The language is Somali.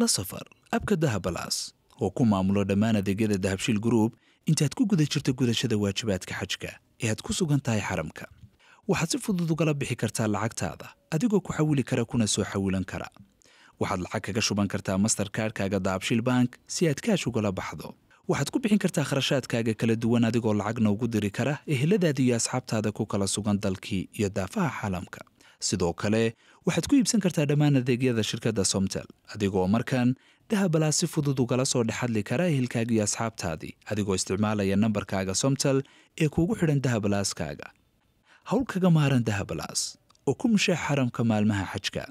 la safar abka dahabalaas oo ku maamulo dhammaan adeegyada dahabshiil gruub intaad ku guda jirto gudashada waajibaadka xajka ee aad ku sugan tahay xaramka waxaad si fudud ugala bixi kartaa lacagtaada adigoo ku xawili kara kuna soo xawilan kara waxaad lacag kaga shuban kartaa master kaadhkaaga dahabshiil bank si aad kaash ugala baxdo waxaad ku bixin kartaa kharashaadkaaga kala duwan adigoo lacagna ugu diri kara eheladaada iyo asxaabtaada ku kala sugan dalkii iyo daafaha xaalamka sidoo kale waxaad ku iibsan kartaa dhammaan adeegyada shirkadda somtel adigoo markan dahabala si fudud ugala soo dhex hadli kara ehelkaaga asxaabtaadii adigoo isticmaalaya nambarkaaga somtel ee kuugu xidhan dahabalaaskaaga hawl kaga maaran dahabalaas oo ku mushee xaramka maalmaha xajka